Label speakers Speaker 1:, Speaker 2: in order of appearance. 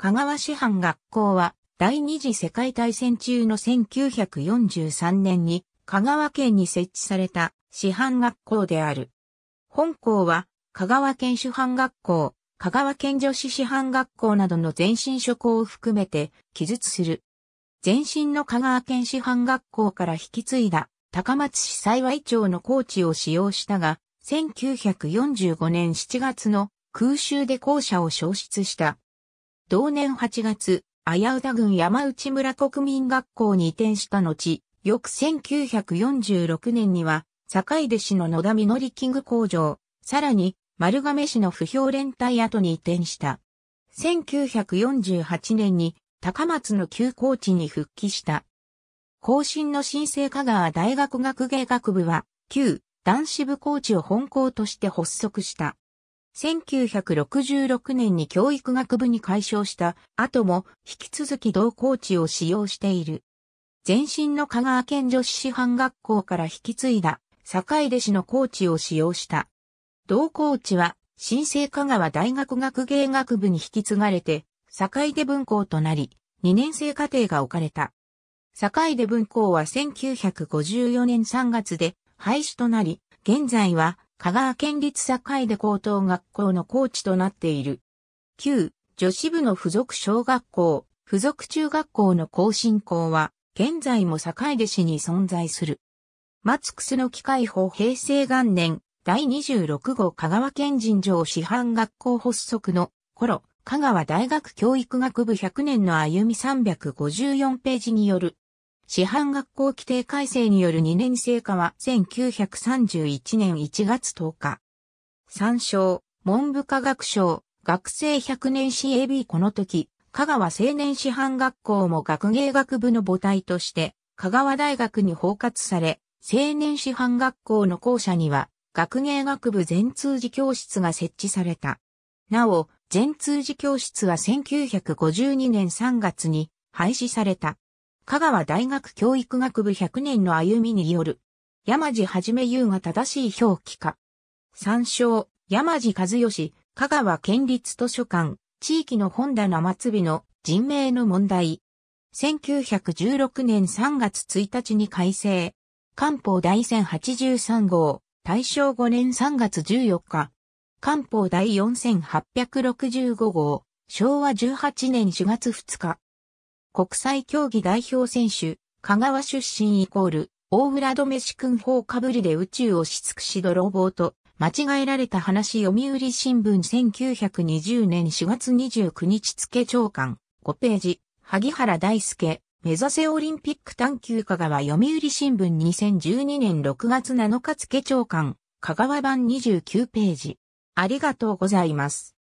Speaker 1: 香川市販学校は、第二次世界大戦中の1943年に、香川県に設置された市販学校である。本校は、香川県市販学校、香川県女子市販学校などの前身諸校を含めて記述する。前身の香川県市販学校から引き継いだ高松市幸い町の校地を使用したが、1945年7月の空襲で校舎を消失した同年8月、綾歌郡山内村国民学校に移転した後、翌1946年には、坂出市の野田実ング工場、さらに丸亀市の不評連帯跡に移転した。1948年に高松の旧校地に復帰した。後進の新生香川大学学芸学部は、旧男子部高地を本校として発足した。1966年に教育学部に改称した後も引き続き同校地を使用している。前身の香川県女子師範学校から引き継いだ坂出市の校地を使用した。同校地は新生香川大学学芸学部に引き継がれて坂出分校となり、2年生課程が置かれた。坂出分校は1954年3月で廃止となり、現在は香川県立境で高等学校のコーチとなっている。旧女子部の附属小学校、附属中学校の更新校は、現在も境出市に存在する。松楠機械法平成元年、第26号香川県人情師範学校発足の頃、香川大学教育学部100年の歩み354ページによる師範学校規定改正による2年生化は1931年1月10日。参照、文部科学省、学生100年 CAB この時、香川青年師範学校も学芸学部の母体として、香川大学に包括され、青年師範学校の校舎には、学芸学部全通寺教室が設置された。なお、全通寺教室は1952年3月に廃止された。香川大学教育学部100年の歩みによる。山地はじめ優が正しい表記か。参照、山地和義、香川県立図書館、地域の本棚末尾の人名の問題。1916年3月1日に改正。官報第1083号、大正5年3月14日。官報第4865号、昭和18年4月2日。国際競技代表選手、香川出身イコール、大浦めし君法かぶりで宇宙をし尽くし泥棒と、間違えられた話読売新聞1920年4月29日付長官、5ページ、萩原大輔、目指せオリンピック探求香川読売新聞2012年6月7日付長官、香川版29ページ。ありがとうございます。